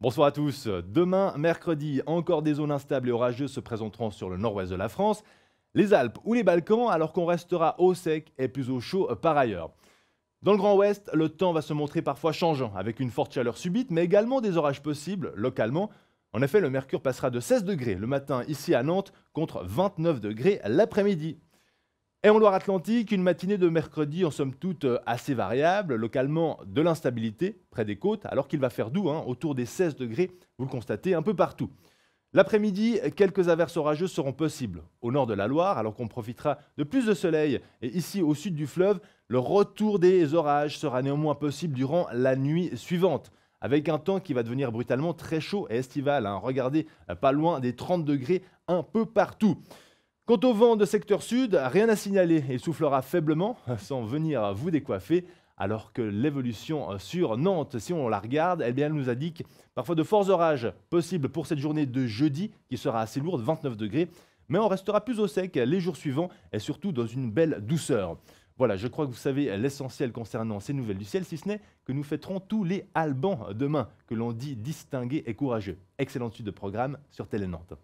Bonsoir à tous. Demain, mercredi, encore des zones instables et orageuses se présenteront sur le nord-ouest de la France, les Alpes ou les Balkans, alors qu'on restera au sec et plus au chaud par ailleurs. Dans le Grand Ouest, le temps va se montrer parfois changeant, avec une forte chaleur subite, mais également des orages possibles localement. En effet, le mercure passera de 16 degrés le matin ici à Nantes contre 29 degrés l'après-midi. Et en Loire-Atlantique, une matinée de mercredi en somme toute euh, assez variable, localement de l'instabilité près des côtes, alors qu'il va faire doux, hein, autour des 16 degrés, vous le constatez, un peu partout. L'après-midi, quelques averses orageuses seront possibles au nord de la Loire, alors qu'on profitera de plus de soleil. Et ici, au sud du fleuve, le retour des orages sera néanmoins possible durant la nuit suivante avec un temps qui va devenir brutalement très chaud et estival. Hein. Regardez, euh, pas loin des 30 degrés un peu partout. Quant au vent de secteur sud, rien à signaler. Il soufflera faiblement sans venir vous décoiffer. Alors que l'évolution sur Nantes, si on la regarde, eh bien, elle nous indique parfois de forts orages possibles pour cette journée de jeudi qui sera assez lourde, 29 degrés. Mais on restera plus au sec les jours suivants et surtout dans une belle douceur. Voilà, je crois que vous savez l'essentiel concernant ces nouvelles du ciel, si ce n'est que nous fêterons tous les Albans demain, que l'on dit distingués et courageux. Excellente suite de programme sur Télé Nantes.